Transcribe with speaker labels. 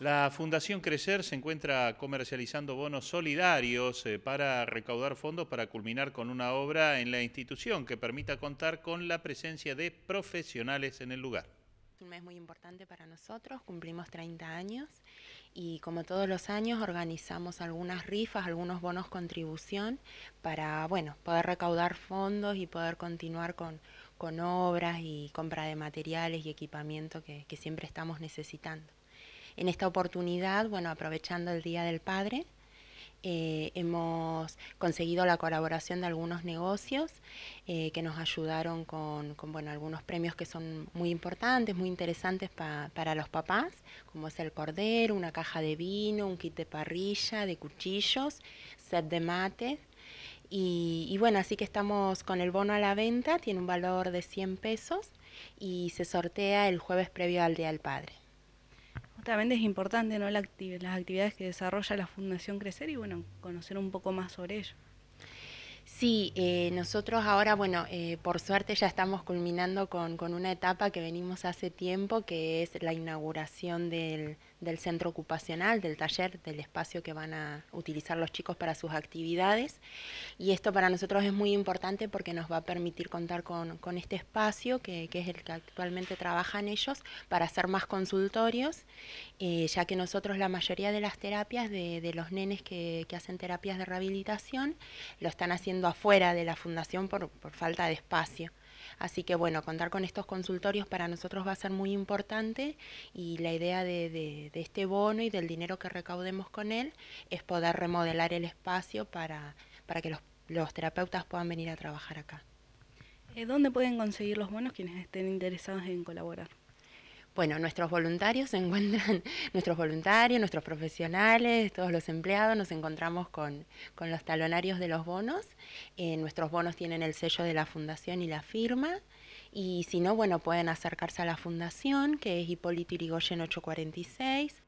Speaker 1: La Fundación Crecer se encuentra comercializando bonos solidarios eh, para recaudar fondos para culminar con una obra en la institución que permita contar con la presencia de profesionales en el lugar.
Speaker 2: Un mes muy importante para nosotros, cumplimos 30 años y como todos los años organizamos algunas rifas, algunos bonos contribución para bueno, poder recaudar fondos y poder continuar con, obras y compra de materiales y equipamiento que, siempre estamos necesitando. En esta oportunidad, bueno, aprovechando el Día del Padre, eh, hemos conseguido la colaboración de algunos negocios eh, que nos ayudaron con, bueno, algunos premios que son muy importantes, muy interesantes para los papás, como es el cordero, una caja de vino, un kit de parrilla, de cuchillos, set de mate. Y, y bueno, así que estamos con el bono a la venta, tiene un valor de 100 pesos y se sortea el jueves previo al Día del Padre.
Speaker 3: Justamente es importante ¿no? La las actividades que desarrolla la Fundación Crecer y bueno, conocer un poco más sobre ello. Sí,
Speaker 2: eh, nosotros ahora, bueno, eh, por suerte ya estamos culminando con, una etapa que venimos hace tiempo, que es la inauguración del, centro ocupacional, del taller, del espacio que van a utilizar los chicos para sus actividades. Y esto para nosotros es muy importante porque nos va a permitir contar con, este espacio, que, es el que actualmente trabajan ellos, para hacer más consultorios, eh, ya que nosotros la mayoría de las terapias de, los nenes que, que hacen terapias de rehabilitación lo están haciendo afuera de la fundación por, falta de espacio. Así que bueno, contar con estos consultorios para nosotros va a ser muy importante y la idea de, este bono y del dinero que recaudemos con él es poder remodelar el espacio para, para que los terapeutas puedan venir a trabajar acá.
Speaker 3: Eh, ¿Dónde pueden conseguir los bonos quienes estén interesados en colaborar?
Speaker 2: Bueno, nuestros voluntarios se encuentran, nuestros voluntarios, nuestros profesionales, todos los empleados, nos encontramos con, los talonarios de los bonos. Eh, nuestros bonos tienen el sello de la fundación y la firma. Y si no, bueno, pueden acercarse a la fundación, que es Hipólito Irigoyen 846